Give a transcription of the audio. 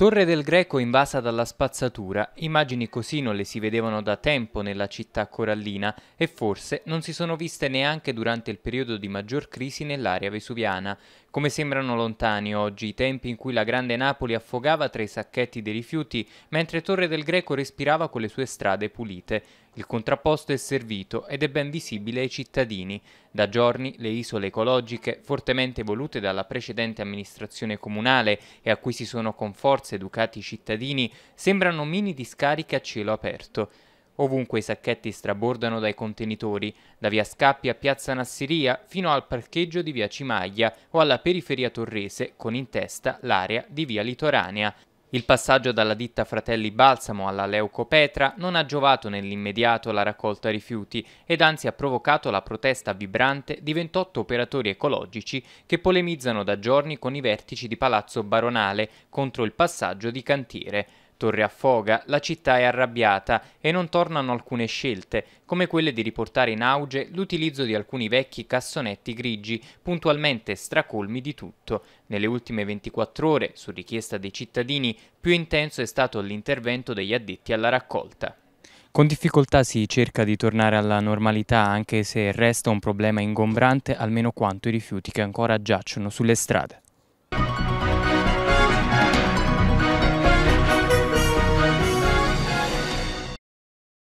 Torre del Greco invasa dalla spazzatura, immagini così non le si vedevano da tempo nella città corallina e forse non si sono viste neanche durante il periodo di maggior crisi nell'area vesuviana, come sembrano lontani oggi i tempi in cui la grande Napoli affogava tra i sacchetti dei rifiuti mentre Torre del Greco respirava con le sue strade pulite. Il contrapposto è servito ed è ben visibile ai cittadini. Da giorni le isole ecologiche, fortemente volute dalla precedente amministrazione comunale e a cui si sono con forza educati i cittadini, sembrano mini discariche a cielo aperto. Ovunque i sacchetti strabordano dai contenitori, da via Scappi a piazza Nassiria fino al parcheggio di via Cimaglia o alla periferia torrese, con in testa l'area di via Litoranea, il passaggio dalla ditta Fratelli Balsamo alla Leucopetra non ha giovato nell'immediato la raccolta rifiuti ed anzi ha provocato la protesta vibrante di 28 operatori ecologici che polemizzano da giorni con i vertici di Palazzo Baronale contro il passaggio di cantiere. Torre affoga, la città è arrabbiata e non tornano alcune scelte, come quelle di riportare in auge l'utilizzo di alcuni vecchi cassonetti grigi, puntualmente stracolmi di tutto. Nelle ultime 24 ore, su richiesta dei cittadini, più intenso è stato l'intervento degli addetti alla raccolta. Con difficoltà si cerca di tornare alla normalità anche se resta un problema ingombrante almeno quanto i rifiuti che ancora giacciono sulle strade.